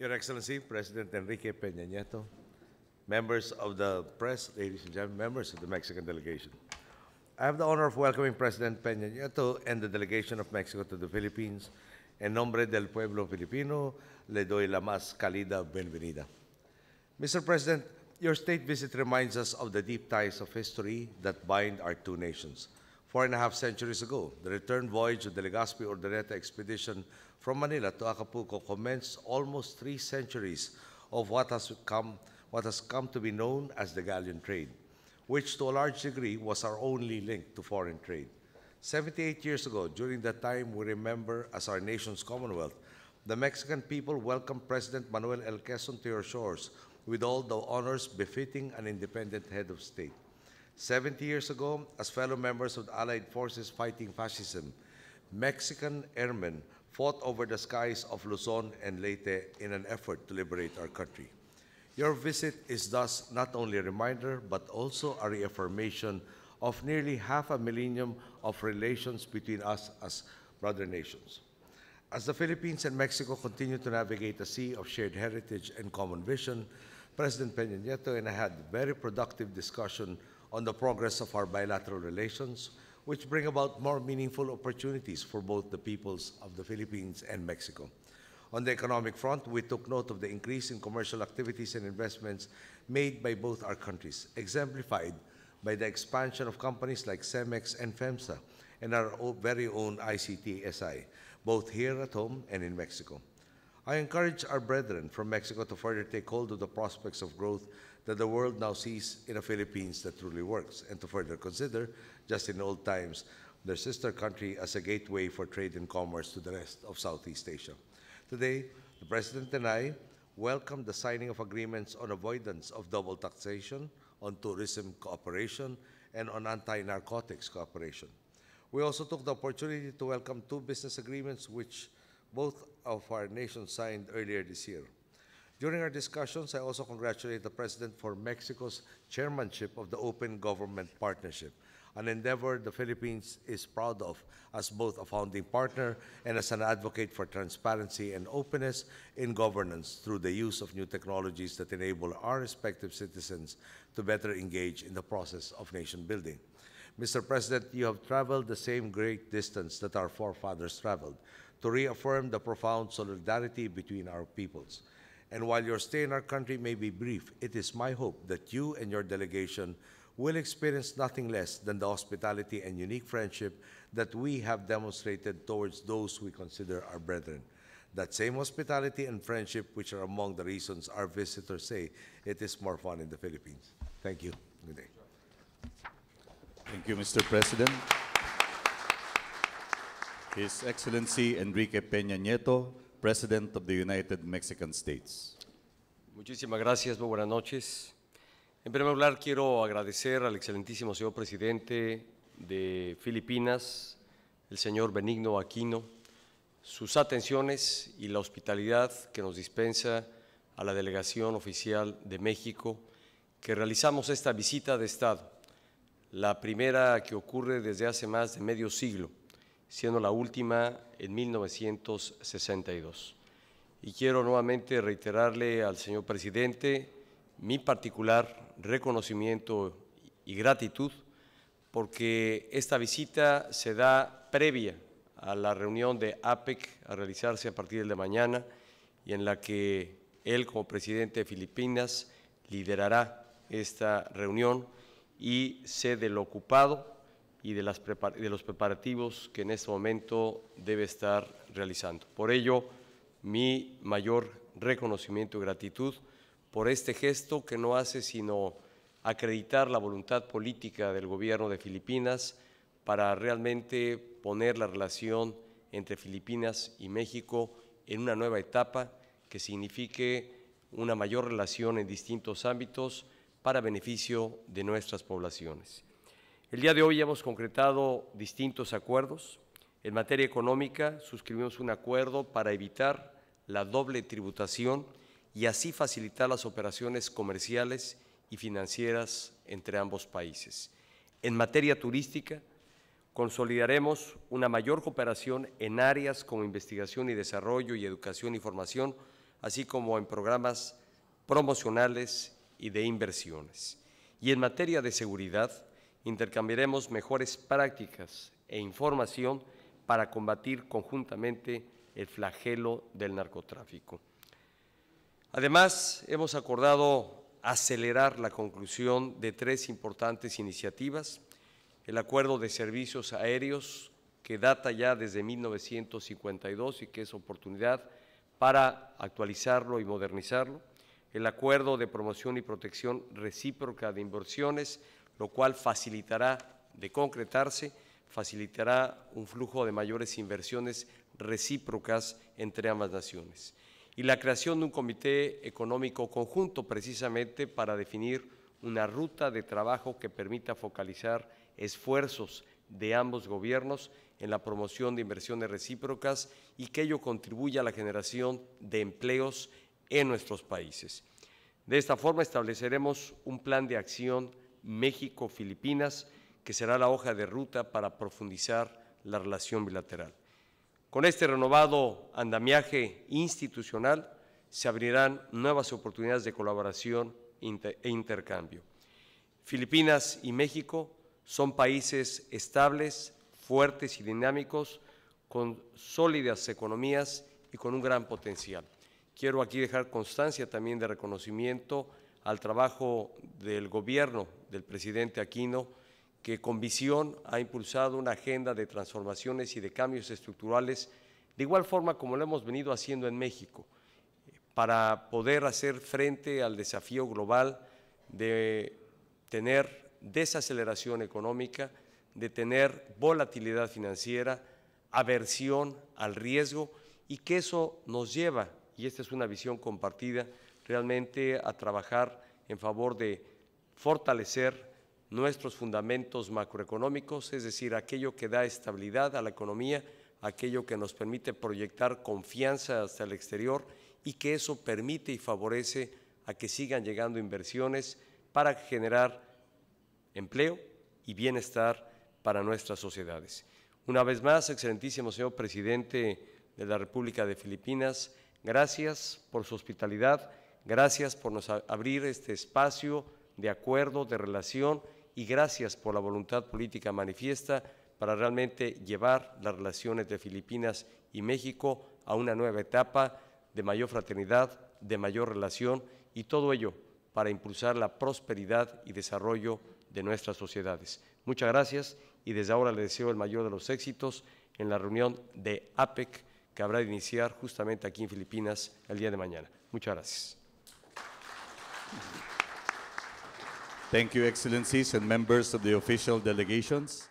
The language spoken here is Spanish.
Your Excellency, President Enrique Peña Nieto, members of the press, ladies and gentlemen, members of the Mexican delegation. I have the honor of welcoming President Peña Nieto and the delegation of Mexico to the Philippines. En nombre del pueblo filipino, le doy la más cálida bienvenida. Mr. President, your state visit reminds us of the deep ties of history that bind our two nations four and a half centuries ago. The return voyage of the Legazpi Urdaneta expedition from Manila to Acapulco commenced almost three centuries of what has, come, what has come to be known as the galleon trade, which to a large degree was our only link to foreign trade. 78 years ago, during the time we remember as our nation's commonwealth, the Mexican people welcomed President Manuel El Queson to your shores with all the honors befitting an independent head of state. 70 years ago, as fellow members of the Allied forces fighting fascism, Mexican airmen fought over the skies of Luzon and Leyte in an effort to liberate our country. Your visit is thus not only a reminder, but also a reaffirmation of nearly half a millennium of relations between us as brother nations. As the Philippines and Mexico continue to navigate a sea of shared heritage and common vision, President Peña Nieto and I had a very productive discussion on the progress of our bilateral relations, which bring about more meaningful opportunities for both the peoples of the Philippines and Mexico. On the economic front, we took note of the increase in commercial activities and investments made by both our countries, exemplified by the expansion of companies like CEMEX and FEMSA and our very own ICTSI, both here at home and in Mexico. I encourage our brethren from Mexico to further take hold of the prospects of growth that the world now sees in the Philippines that truly works, and to further consider, just in old times, their sister country as a gateway for trade and commerce to the rest of Southeast Asia. Today, the President and I welcome the signing of agreements on avoidance of double taxation, on tourism cooperation, and on anti-narcotics cooperation. We also took the opportunity to welcome two business agreements which both of our nations signed earlier this year. During our discussions, I also congratulate the President for Mexico's chairmanship of the Open Government Partnership, an endeavor the Philippines is proud of as both a founding partner and as an advocate for transparency and openness in governance through the use of new technologies that enable our respective citizens to better engage in the process of nation building. Mr. President, you have traveled the same great distance that our forefathers traveled to reaffirm the profound solidarity between our peoples. And while your stay in our country may be brief, it is my hope that you and your delegation will experience nothing less than the hospitality and unique friendship that we have demonstrated towards those we consider our brethren. That same hospitality and friendship, which are among the reasons our visitors say it is more fun in the Philippines. Thank you. Good day. Thank you, Mr. President. His Excellency Enrique Peña Nieto, President of the United Mexican States. Muchísimas gracias, muy buenas noches. En primer lugar, quiero agradecer al excelentísimo señor presidente de Filipinas, el señor Benigno Aquino, sus atenciones y la hospitalidad que nos dispensa a la delegación oficial de México, que realizamos esta visita de Estado, la primera que ocurre desde hace más de medio siglo siendo la última en 1962. Y quiero nuevamente reiterarle al señor presidente mi particular reconocimiento y gratitud porque esta visita se da previa a la reunión de APEC a realizarse a partir de mañana y en la que él como presidente de Filipinas liderará esta reunión y sede lo ocupado y de, los preparativos que en este momento debe estar realizando. Por ello, mi mayor reconocimiento y gratitud por este gesto que no hace sino acreditar la voluntad política del gobierno de Filipinas para realmente poner la relación entre Filipinas y México en una nueva etapa que signifique una mayor relación en distintos ámbitos para beneficio de nuestras poblaciones. El día de hoy hemos concretado distintos acuerdos. En materia económica suscribimos un acuerdo para evitar la doble tributación y así facilitar las operaciones comerciales y financieras entre ambos países. En materia turística, consolidaremos una mayor cooperación en áreas como investigación y desarrollo y educación y formación, así como en programas promocionales y de inversiones. Y en materia de seguridad, intercambiaremos mejores prácticas e información para combatir conjuntamente el flagelo del narcotráfico. Además, hemos acordado acelerar la conclusión de tres importantes iniciativas, el acuerdo de servicios aéreos que data ya desde 1952 y que es oportunidad para actualizarlo y modernizarlo, el acuerdo de promoción y protección recíproca de inversiones lo cual facilitará, de concretarse, facilitará un flujo de mayores inversiones recíprocas entre ambas naciones. Y la creación de un comité económico conjunto precisamente para definir una ruta de trabajo que permita focalizar esfuerzos de ambos gobiernos en la promoción de inversiones recíprocas y que ello contribuya a la generación de empleos en nuestros países. De esta forma estableceremos un plan de acción México-Filipinas, que será la hoja de ruta para profundizar la relación bilateral. Con este renovado andamiaje institucional se abrirán nuevas oportunidades de colaboración e intercambio. Filipinas y México son países estables, fuertes y dinámicos, con sólidas economías y con un gran potencial. Quiero aquí dejar constancia también de reconocimiento al trabajo del gobierno del presidente Aquino, que con visión ha impulsado una agenda de transformaciones y de cambios estructurales, de igual forma como lo hemos venido haciendo en México, para poder hacer frente al desafío global de tener desaceleración económica, de tener volatilidad financiera, aversión al riesgo y que eso nos lleva, y esta es una visión compartida, realmente a trabajar en favor de fortalecer nuestros fundamentos macroeconómicos, es decir, aquello que da estabilidad a la economía, aquello que nos permite proyectar confianza hasta el exterior y que eso permite y favorece a que sigan llegando inversiones para generar empleo y bienestar para nuestras sociedades. Una vez más, excelentísimo señor presidente de la República de Filipinas, gracias por su hospitalidad, Gracias por nos abrir este espacio de acuerdo, de relación y gracias por la voluntad política manifiesta para realmente llevar las relaciones de Filipinas y México a una nueva etapa de mayor fraternidad, de mayor relación y todo ello para impulsar la prosperidad y desarrollo de nuestras sociedades. Muchas gracias y desde ahora le deseo el mayor de los éxitos en la reunión de APEC que habrá de iniciar justamente aquí en Filipinas el día de mañana. Muchas gracias. Thank you, Excellencies and members of the official delegations.